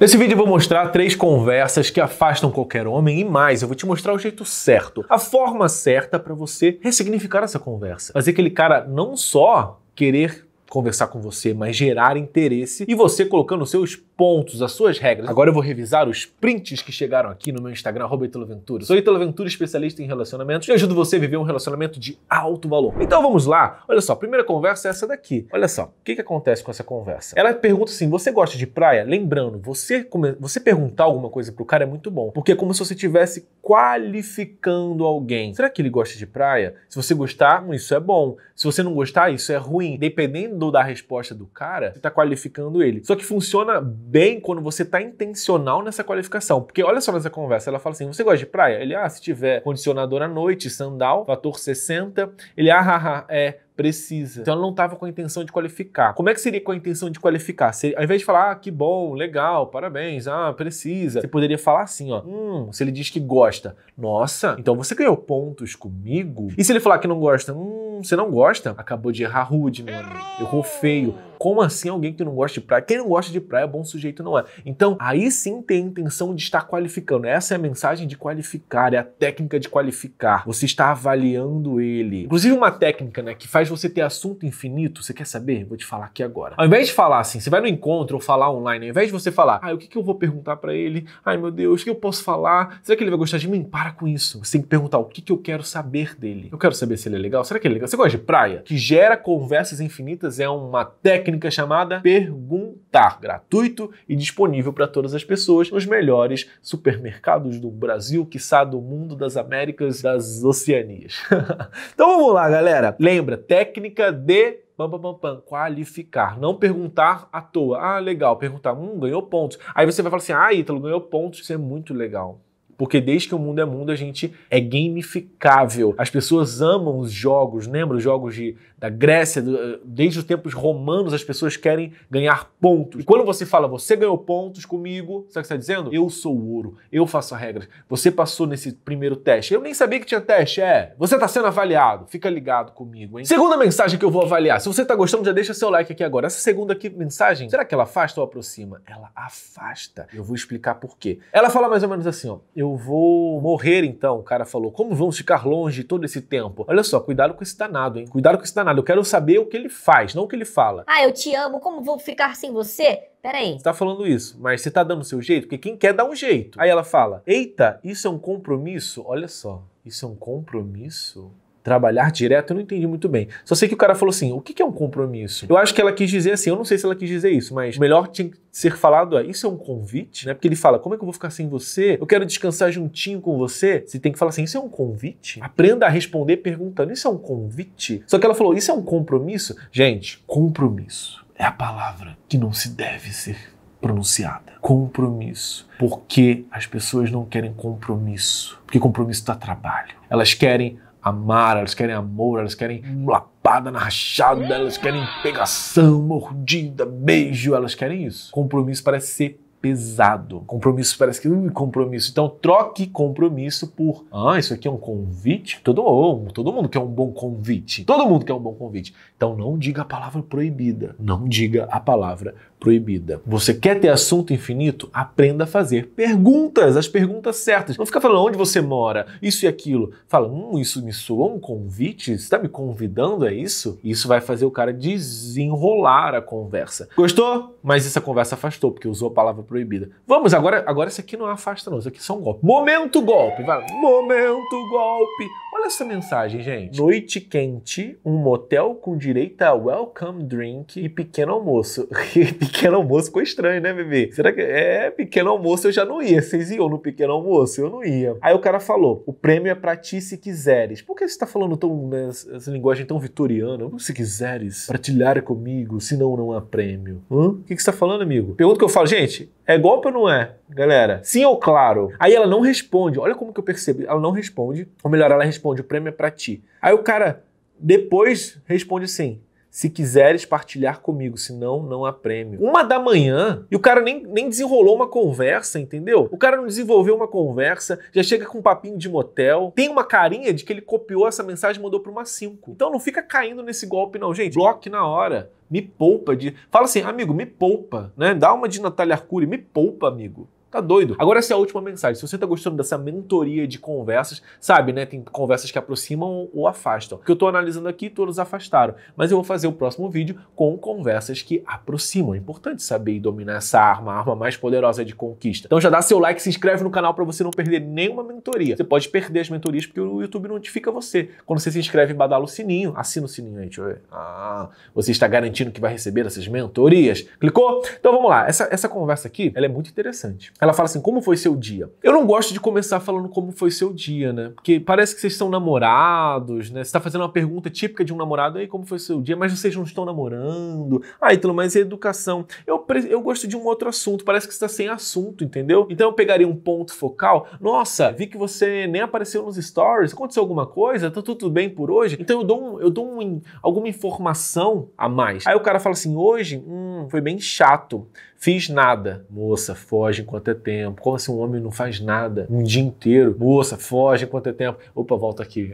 Nesse vídeo eu vou mostrar três conversas que afastam qualquer homem e mais, eu vou te mostrar o jeito certo, a forma certa para você ressignificar essa conversa. Fazer aquele cara não só querer conversar com você, mas gerar interesse e você colocando seus pontos, as suas regras. Agora eu vou revisar os prints que chegaram aqui no meu Instagram, Italo Ventura. Sou Italo especialista em relacionamentos e ajudo você a viver um relacionamento de alto valor. Então vamos lá. Olha só, a primeira conversa é essa daqui. Olha só, o que, que acontece com essa conversa? Ela pergunta assim, você gosta de praia? Lembrando, você, você perguntar alguma coisa pro cara é muito bom, porque é como se você estivesse qualificando alguém. Será que ele gosta de praia? Se você gostar, hum, isso é bom. Se você não gostar, isso é ruim. Dependendo da resposta do cara, você tá qualificando ele. Só que funciona bem quando você tá intencional nessa qualificação. Porque olha só nessa conversa, ela fala assim: você gosta de praia? Ele, ah, se tiver condicionador à noite, sandal, fator 60. Ele, ah, ah, é Precisa. Então ela não estava com a intenção de qualificar. Como é que seria com a intenção de qualificar? Seria, ao invés de falar, ah, que bom, legal, parabéns, ah, precisa. Você poderia falar assim, ó, hum, se ele diz que gosta, nossa, então você ganhou pontos comigo? E se ele falar que não gosta, hum, você não gosta? Acabou de errar rude, meu amigo. Errou feio. Como assim alguém que não gosta de praia? Quem não gosta de praia, bom sujeito não é. Então, aí sim tem a intenção de estar qualificando. Essa é a mensagem de qualificar, é a técnica de qualificar. Você está avaliando ele. Inclusive, uma técnica né, que faz você ter assunto infinito, você quer saber? Vou te falar aqui agora. Ao invés de falar assim, você vai no encontro ou falar online, ao invés de você falar, ah, o que, que eu vou perguntar para ele? Ai meu Deus, o que eu posso falar? Será que ele vai gostar de mim? Para com isso. Você tem que perguntar o que, que eu quero saber dele. Eu quero saber se ele é legal. Será que ele é legal? Você gosta de praia? Que gera conversas infinitas é uma técnica chamada perguntar. Gratuito e disponível para todas as pessoas nos melhores supermercados do Brasil, quiçá do mundo, das Américas, das Oceanias. então vamos lá, galera. Lembra, técnica de pam, pam, pam, qualificar. Não perguntar à toa. Ah, legal, perguntar, hum, ganhou pontos. Aí você vai falar assim, ah, Ítalo, ganhou pontos, isso é muito legal. Porque desde que o mundo é mundo, a gente é gamificável. As pessoas amam os jogos, lembra os jogos de, da Grécia, do, eh, desde os tempos romanos, as pessoas querem ganhar pontos. E quando você fala, você ganhou pontos comigo, sabe o que você está dizendo? Eu sou o ouro, eu faço as regras. Você passou nesse primeiro teste. Eu nem sabia que tinha teste, é. Você está sendo avaliado, fica ligado comigo, hein? Segunda mensagem que eu vou avaliar. Se você está gostando, já deixa seu like aqui agora. Essa segunda aqui, mensagem, será que ela afasta ou aproxima? Ela afasta. Eu vou explicar por quê. Ela fala mais ou menos assim, ó. Eu eu vou morrer então, o cara falou. Como vamos ficar longe todo esse tempo? Olha só, cuidado com esse danado, hein? Cuidado com esse danado. Eu quero saber o que ele faz, não o que ele fala. Ah, eu te amo, como vou ficar sem você? Peraí. Você tá falando isso, mas você tá dando o seu jeito? Porque quem quer dá um jeito. Aí ela fala: Eita, isso é um compromisso? Olha só, isso é um compromisso? trabalhar direto, eu não entendi muito bem. Só sei que o cara falou assim: o que é um compromisso? Eu acho que ela quis dizer assim, eu não sei se ela quis dizer isso, mas o melhor tinha que ser falado é: isso é um convite, né? Porque ele fala: como é que eu vou ficar sem você? Eu quero descansar juntinho com você. Você tem que falar assim: isso é um convite? Aprenda a responder perguntando: isso é um convite? Só que ela falou: isso é um compromisso? Gente, compromisso é a palavra que não se deve ser pronunciada. Compromisso. Porque as pessoas não querem compromisso. Porque compromisso dá trabalho. Elas querem amar, elas querem amor, elas querem lapada na rachada, elas querem pegação, mordida, beijo, elas querem isso. Compromisso parece ser pesado. Compromisso parece que um é compromisso. Então troque compromisso por ah, isso aqui é um convite. Todo mundo, todo mundo quer um bom convite. Todo mundo quer um bom convite. Então não diga a palavra proibida. Não diga a palavra proibida. Você quer ter assunto infinito? Aprenda a fazer perguntas, as perguntas certas. Não fica falando onde você mora, isso e aquilo. Fala, hum, isso me soou um convite? Você está me convidando a isso? Isso vai fazer o cara desenrolar a conversa. Gostou? Mas essa conversa afastou, porque usou a palavra proibida. Vamos, agora, agora isso aqui não afasta, não. Isso aqui é são golpes. Momento golpe, vai. Momento golpe. Olha essa mensagem, gente. Noite quente, um motel com direito a welcome drink e pequeno almoço. pequeno almoço ficou estranho, né, bebê? Será que é pequeno almoço? Eu já não ia. Vocês iam no pequeno almoço? Eu não ia. Aí o cara falou: o prêmio é pra ti se quiseres. Por que você tá falando tão né, linguagem tão vitoriana? Se quiseres partilhar comigo, senão não há prêmio. Hã? O que, que você tá falando, amigo? Pergunta que eu falo, gente, é golpe ou não é? galera? Sim ou claro? Aí ela não responde. Olha como que eu percebi. Ela não responde. Ou melhor, ela responde: o prêmio é pra ti. Aí o cara depois responde assim: se quiseres partilhar comigo, senão não há prêmio. Uma da manhã, e o cara nem, nem desenrolou uma conversa, entendeu? O cara não desenvolveu uma conversa, já chega com um papinho de motel, tem uma carinha de que ele copiou essa mensagem e mandou para uma 5. Então não fica caindo nesse golpe, não, gente. Bloque na hora. Me poupa de. Fala assim, amigo, me poupa, né? Dá uma de Natália Arcuri, me poupa, amigo. Tá doido? Agora essa é a última mensagem. Se você tá gostando dessa mentoria de conversas, sabe, né? Tem conversas que aproximam ou afastam. O que eu tô analisando aqui, todos afastaram. Mas eu vou fazer o próximo vídeo com conversas que aproximam. É importante saber e dominar essa arma, a arma mais poderosa de conquista. Então já dá seu like, se inscreve no canal para você não perder nenhuma mentoria. Você pode perder as mentorias porque o YouTube notifica você. Quando você se inscreve, badala o sininho. Assina o sininho aí, deixa eu ver. Ah, você está garantindo que vai receber essas mentorias. Clicou? Então vamos lá. Essa, essa conversa aqui, ela é muito interessante. Ela fala assim: como foi seu dia? Eu não gosto de começar falando como foi seu dia, né? Porque parece que vocês estão namorados, né? Você tá fazendo uma pergunta típica de um namorado, aí como foi seu dia? Mas vocês não estão namorando. Ah, então, mas é educação. Eu, eu gosto de um outro assunto, parece que você tá sem assunto, entendeu? Então eu pegaria um ponto focal. Nossa, vi que você nem apareceu nos stories, aconteceu alguma coisa? Tá tudo bem por hoje? Então eu dou, um, eu dou um, alguma informação a mais. Aí o cara fala assim: hoje, hum, foi bem chato. Fiz nada. Moça, foge em quanto é tempo. Como assim um homem não faz nada um dia inteiro? Moça, foge em quanto é tempo. Opa, volta aqui.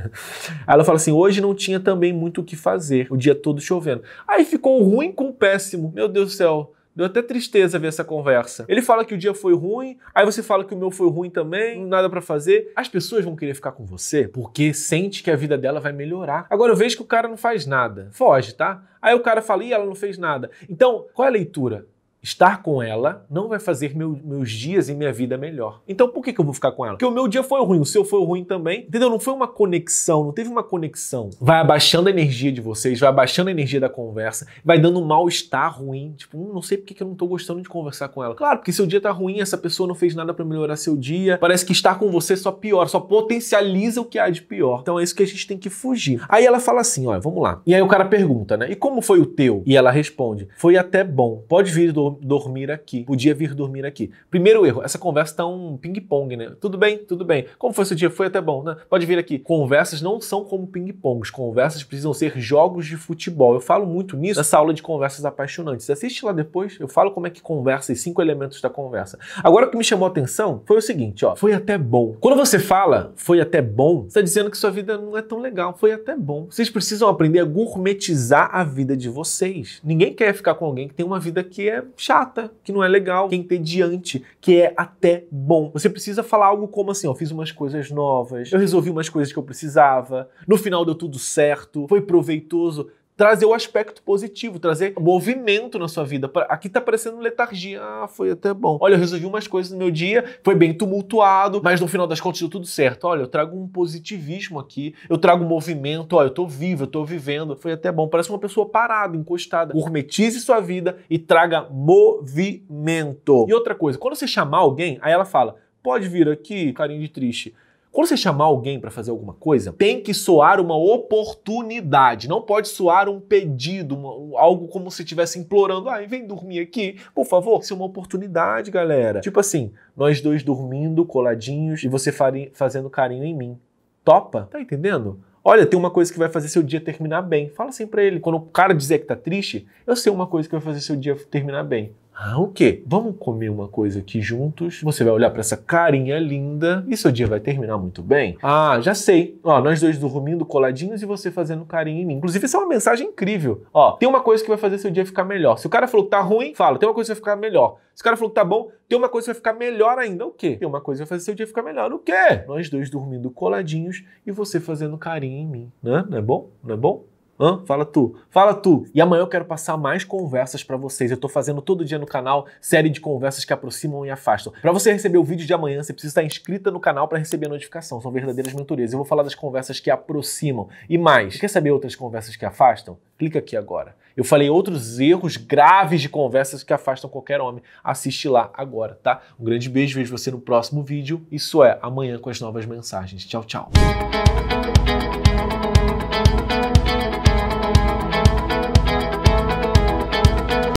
Aí ela fala assim: hoje não tinha também muito o que fazer, o dia todo chovendo. Aí ficou ruim com péssimo. Meu Deus do céu. Deu até tristeza ver essa conversa. Ele fala que o dia foi ruim, aí você fala que o meu foi ruim também, nada para fazer. As pessoas vão querer ficar com você porque sente que a vida dela vai melhorar. Agora eu vejo que o cara não faz nada. Foge, tá? Aí o cara fala, e ela não fez nada. Então, qual é a leitura? Estar com ela não vai fazer meu, meus dias e minha vida melhor. Então por que, que eu vou ficar com ela? Porque o meu dia foi ruim, o seu foi ruim também. Entendeu? Não foi uma conexão, não teve uma conexão. Vai abaixando a energia de vocês, vai abaixando a energia da conversa, vai dando um mal-estar ruim. Tipo, hum, não sei por que eu não tô gostando de conversar com ela. Claro, porque seu dia tá ruim, essa pessoa não fez nada para melhorar seu dia. Parece que estar com você só piora, só potencializa o que há de pior. Então é isso que a gente tem que fugir. Aí ela fala assim: olha, vamos lá. E aí o cara pergunta, né? E como foi o teu? E ela responde: foi até bom. Pode vir dormir dormir aqui. Podia vir dormir aqui. Primeiro erro, essa conversa tá um ping-pong, né? Tudo bem, tudo bem. Como foi seu dia? Foi até bom, né? Pode vir aqui. Conversas não são como ping-pongs. Conversas precisam ser jogos de futebol. Eu falo muito nisso nessa aula de conversas apaixonantes. Assiste lá depois, eu falo como é que conversa e cinco elementos da conversa. Agora o que me chamou a atenção foi o seguinte, ó. Foi até bom. Quando você fala foi até bom, você está dizendo que sua vida não é tão legal. Foi até bom. Vocês precisam aprender a gourmetizar a vida de vocês. Ninguém quer ficar com alguém que tem uma vida que é chata, que não é legal, que é entediante, que é até bom. Você precisa falar algo como assim, ó, fiz umas coisas novas, eu resolvi umas coisas que eu precisava, no final deu tudo certo, foi proveitoso trazer o aspecto positivo, trazer movimento na sua vida. Aqui tá parecendo letargia. Ah, foi até bom. Olha, eu resolvi umas coisas no meu dia, foi bem tumultuado, mas no final das contas deu tudo certo. Olha, eu trago um positivismo aqui, eu trago movimento, olha, eu tô vivo, eu tô vivendo. Foi até bom. Parece uma pessoa parada, encostada. Gourmetize sua vida e traga movimento. E outra coisa, quando você chamar alguém, aí ela fala: pode vir aqui, carinho de triste. Quando você chamar alguém para fazer alguma coisa, tem que soar uma oportunidade, não pode soar um pedido, uma, algo como se estivesse implorando, ah, vem dormir aqui, por favor. Isso é uma oportunidade, galera. Tipo assim, nós dois dormindo, coladinhos, e você fazendo carinho em mim. Topa? Tá entendendo? Olha, tem uma coisa que vai fazer seu dia terminar bem. Fala assim pra ele. Quando o cara dizer que tá triste, eu sei uma coisa que vai fazer seu dia terminar bem. Ah, o quê? Vamos comer uma coisa aqui juntos. Você vai olhar para essa carinha linda e seu dia vai terminar muito bem. Ah, já sei. Ó, nós dois dormindo coladinhos e você fazendo carinho em mim. Inclusive, isso é uma mensagem incrível. Ó, tem uma coisa que vai fazer seu dia ficar melhor. Se o cara falou que tá ruim, fala, tem uma coisa que vai ficar melhor. Se o cara falou que tá bom, tem uma coisa que vai ficar melhor ainda. O quê? Tem uma coisa que vai fazer seu dia ficar melhor. O quê? Nós dois dormindo coladinhos e você fazendo carinho em mim. Né? Não é bom? Não é bom? Hã? Fala tu. Fala tu. E amanhã eu quero passar mais conversas para vocês. Eu tô fazendo todo dia no canal série de conversas que aproximam e afastam. Para você receber o vídeo de amanhã, você precisa estar inscrita no canal para receber a notificação. São verdadeiras mentorias. Eu vou falar das conversas que aproximam e mais. Quer saber outras conversas que afastam? Clica aqui agora. Eu falei outros erros graves de conversas que afastam qualquer homem. Assiste lá agora, tá? Um grande beijo, vejo você no próximo vídeo. Isso é amanhã com as novas mensagens. Tchau, tchau.